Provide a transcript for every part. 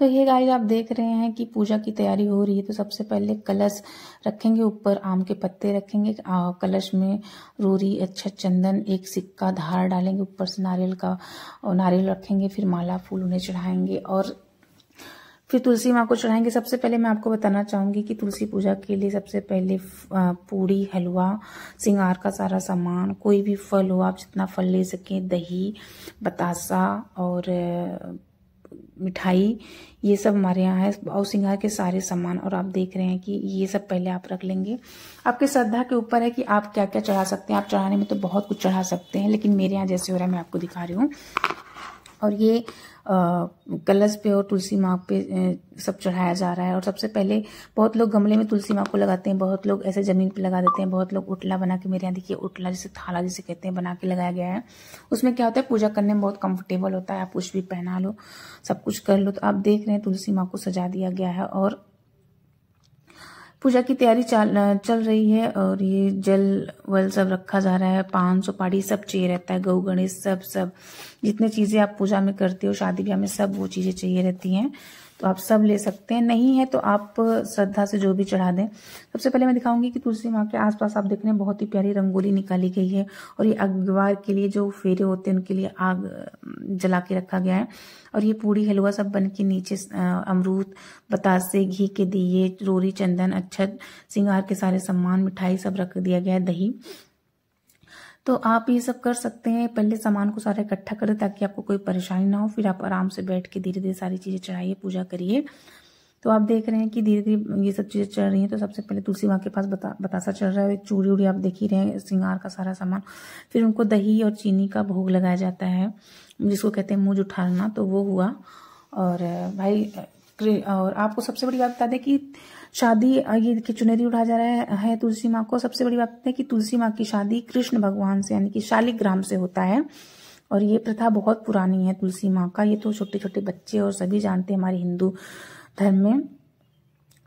तो ये गाइस आप देख रहे हैं कि पूजा की तैयारी हो रही है तो सबसे पहले कलश रखेंगे ऊपर आम के पत्ते रखेंगे कलश में रूरी अच्छा चंदन एक सिक्का धार डालेंगे ऊपर से नारियल का और नारियल रखेंगे फिर माला फूल उन्हें चढ़ाएंगे और फिर तुलसी माँ को चढ़ाएंगे सबसे पहले मैं आपको बताना चाहूँगी कि तुलसी पूजा के लिए सबसे पहले पूड़ी हलवा सिंगार का सारा सामान कोई भी फल हो आप जितना फल ले सकें दही बतासा और मिठाई ये सब हमारे यहाँ है और सिंगार के सारे सामान और आप देख रहे हैं कि ये सब पहले आप रख लेंगे आपके श्रद्धा के ऊपर है कि आप क्या क्या चढ़ा सकते हैं आप चढ़ाने में तो बहुत कुछ चढ़ा सकते हैं लेकिन मेरे यहाँ जैसे हो रहा है मैं आपको दिखा रही हूँ और ये कलश पे और तुलसी माँ पे सब चढ़ाया जा रहा है और सबसे पहले बहुत लोग गमले में तुलसी माँ को लगाते हैं बहुत लोग ऐसे ज़मीन पे लगा देते हैं बहुत लोग उठला बना के मेरे यहाँ देखिए उटला जिसे थाला जिसे कहते हैं बना के लगाया गया है उसमें क्या होता है पूजा करने में बहुत कंफर्टेबल होता है आप कुछ भी पहना लो सब कुछ कर लो तो आप देख रहे हैं तुलसी माँ को सजा दिया गया है और पूजा की तैयारी चल चल रही है और ये जल वल सब रखा जा रहा है पान सुपारी सब चाहिए रहता है गौ गणेश सब सब जितने चीज़ें आप पूजा में करते हो शादी ब्याह में सब वो चीज़ें चाहिए रहती हैं तो आप सब ले सकते हैं नहीं है तो आप श्रद्धा से जो भी चढ़ा दें सबसे पहले मैं दिखाऊंगी कि तुलसी माँ के आसपास आप देख रहे हैं बहुत ही प्यारी रंगोली निकाली गई है और ये अगवार के लिए जो फेरे होते हैं उनके लिए आग जला के रखा गया है और ये पूड़ी हलवा सब बन के नीचे अमरूद बतासे घी के दिए रोरी चंदन अच्छत सिंगार के सारे सामान मिठाई सब रख दिया गया है दही तो आप ये सब कर सकते हैं पहले सामान को सारा इकट्ठा करें ताकि आपको कोई परेशानी ना हो फिर आप आराम से बैठ के धीरे धीरे सारी चीज़ें चढ़ाइए पूजा करिए तो आप देख रहे हैं कि धीरे धीरे ये सब चीज़ें चल रही हैं तो सबसे पहले तुलसी माँ के पास बता बतासा चल रहा है चूड़ी उड़ी आप देख ही रहे हैं श्रृंगार का सारा सामान फिर उनको दही और चीनी का भोग लगाया जाता है जिसको कहते हैं मुझ उठाना तो वो हुआ और भाई और आपको सबसे बड़ी बात बता दें कि शादी ये कि चुनरी उठा जा रहा है तुलसी माँ को सबसे बड़ी बात है कि तुलसी माँ की शादी कृष्ण भगवान से यानी कि शालिग्राम से होता है और ये प्रथा बहुत पुरानी है तुलसी माँ का ये तो छोटे छोटे बच्चे और सभी जानते हैं हमारे हिंदू धर्म में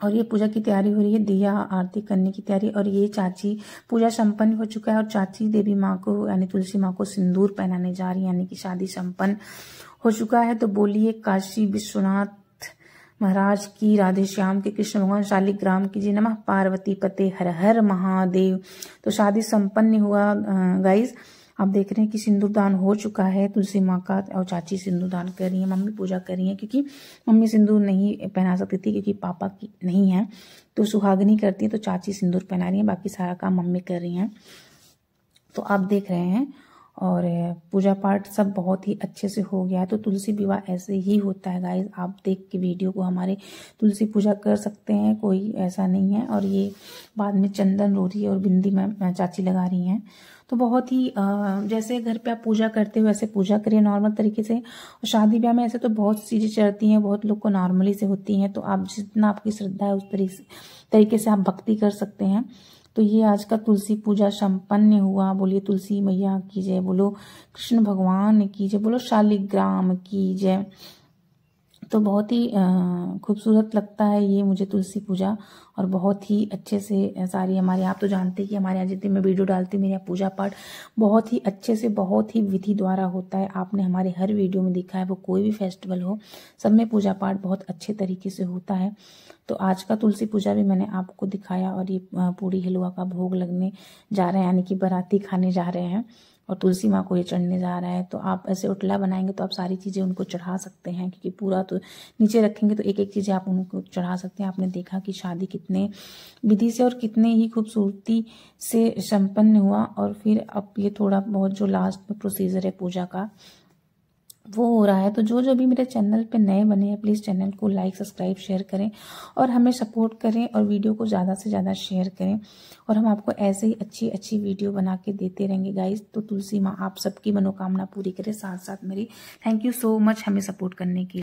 और ये पूजा की तैयारी हो रही है दिया आरती करने की तैयारी और ये चाची पूजा संपन्न हो चुका है और चाची देवी माँ को यानी तुलसी माँ को सिंदूर पहनाने जा रही है यानी कि शादी संपन्न हो चुका है तो बोलिए काशी विश्वनाथ महाराज की राधे श्याम के कृष्ण भगवान शालिग्राम की जी नमः पार्वती पते हर हर महादेव तो शादी संपन्न हुआ गाइज आप देख रहे हैं कि सिंदूर दान हो चुका है तुलसी माँ का और चाची सिंदूर दान कर रही है मम्मी पूजा कर रही है क्योंकि मम्मी सिंदूर नहीं पहना सकती थी क्योंकि पापा की नहीं है तो सुहागनी करती है तो चाची सिंदूर पहना रही है बाकी सारा काम मम्मी कर रही हैं तो आप देख रहे हैं और पूजा पाठ सब बहुत ही अच्छे से हो गया है तो तुलसी विवाह ऐसे ही होता है गाइज आप देख के वीडियो को हमारे तुलसी पूजा कर सकते हैं कोई ऐसा नहीं है और ये बाद में चंदन रो रही है और बिंदी में चाची लगा रही हैं तो बहुत ही जैसे घर पे आप पूजा करते हो वैसे पूजा करिए नॉर्मल तरीके से और शादी ब्याह में ऐसे तो बहुत चीज़ें चढ़ती हैं बहुत लोग को नॉर्मली से होती हैं तो आप जितना आपकी श्रद्धा है उस तरीके से आप भक्ति कर सकते हैं तो ये आज का तुलसी पूजा संपन्न हुआ बोलिए तुलसी मैया की जय बोलो कृष्ण भगवान की जय बोलो शालिग्राम की जय तो बहुत ही खूबसूरत लगता है ये मुझे तुलसी पूजा और बहुत ही अच्छे से सारी हमारे आप तो जानते हैं कि हमारे यहाँ जितनी मैं वीडियो डालती हूँ मेरे यहाँ पूजा पाठ बहुत ही अच्छे से बहुत ही विधि द्वारा होता है आपने हमारे हर वीडियो में देखा है वो कोई भी फेस्टिवल हो सब में पूजा पाठ बहुत अच्छे तरीके से होता है तो आज का तुलसी पूजा भी मैंने आपको दिखाया और ये पूड़ी हलवा का भोग लगने जा रहे हैं यानी कि बराती खाने जा रहे हैं और तुलसी माँ को ये चढ़ने जा रहा है तो आप ऐसे उठला बनाएंगे तो आप सारी चीज़ें उनको चढ़ा सकते हैं क्योंकि पूरा तो नीचे रखेंगे तो एक एक चीज़ें आप उनको चढ़ा सकते हैं आपने देखा कि शादी कितने विधि से और कितने ही खूबसूरती से संपन्न हुआ और फिर अब ये थोड़ा बहुत जो लास्ट में प्रोसीजर है पूजा का रहा है तो जो जो भी मेरे चैनल पे नए बने हैं प्लीज़ चैनल को लाइक सब्सक्राइब शेयर करें और हमें सपोर्ट करें और वीडियो को ज़्यादा से ज़्यादा शेयर करें और हम आपको ऐसे ही अच्छी अच्छी वीडियो बना के देते रहेंगे गाइज तो तुलसी माँ आप सबकी मनोकामना पूरी करें साथ साथ मेरी थैंक यू सो मच हमें सपोर्ट करने के लिए